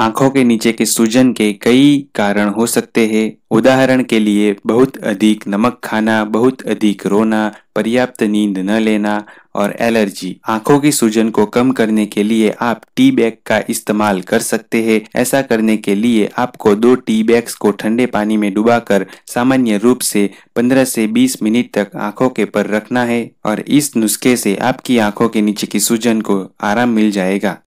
आंखों के नीचे के सूजन के कई कारण हो सकते हैं उदाहरण के लिए बहुत अधिक नमक खाना बहुत अधिक रोना पर्याप्त नींद न लेना और एलर्जी आंखों की सूजन को कम करने के लिए आप टी बैग का इस्तेमाल कर सकते हैं ऐसा करने के लिए आपको दो टी बैग्स को ठंडे पानी में डुबाकर सामान्य रूप से 15 से 20 मिनट तक आंखों के पर रखना है और इस नुस्खे से आपकी आंखों के नीचे की सूजन को आराम मिल जाएगा